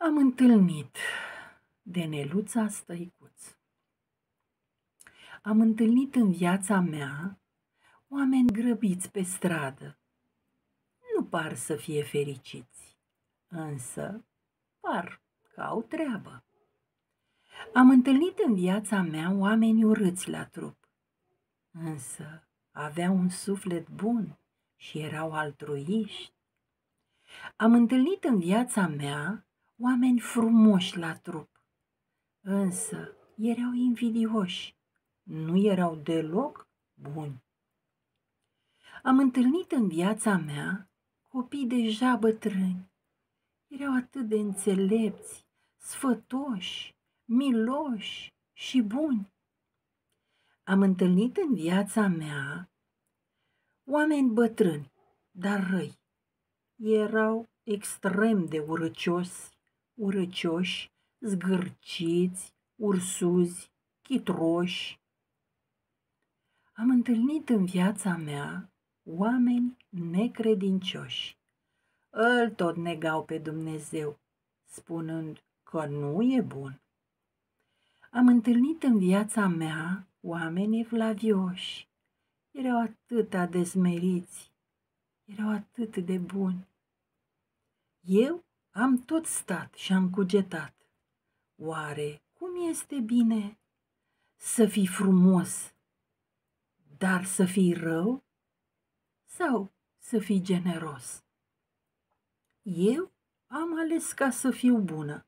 am întâlnit de Neluța Stăicuț. Am întâlnit în viața mea oameni grăbiți pe stradă. Nu par să fie fericiți, însă par că au treabă. Am întâlnit în viața mea oameni urâți la trup, însă aveau un suflet bun și erau altruiști. Am întâlnit în viața mea oameni frumoși la trup, însă erau invidioși, nu erau deloc buni. Am întâlnit în viața mea copii deja bătrâni. Erau atât de înțelepți, sfătoși, miloși și buni. Am întâlnit în viața mea oameni bătrâni, dar răi. Erau extrem de urăcioși urăcioși, zgârciți, ursuzi, chitroși. Am întâlnit în viața mea oameni necredincioși. Îl tot negau pe Dumnezeu, spunând că nu e bun. Am întâlnit în viața mea oameni evlavioși. Erau atât de smeriți, erau atât de buni. Eu am tot stat și am cugetat. Oare cum este bine să fii frumos, dar să fii rău sau să fii generos? Eu am ales ca să fiu bună,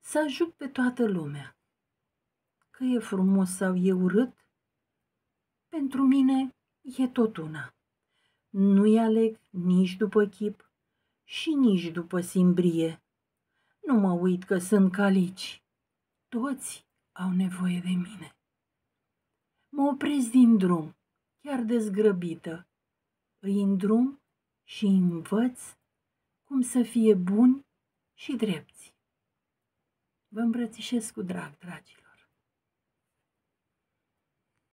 să ajut pe toată lumea. Că e frumos sau e urât, pentru mine e tot una. Nu-i aleg nici după chip, și nici după simbrie. Nu mă uit că sunt calici. Toți au nevoie de mine. Mă opresc din drum, chiar dezgrăbită. Îi îndrum și învăț cum să fie buni și drepți. Vă îmbrățișez cu drag, dragilor.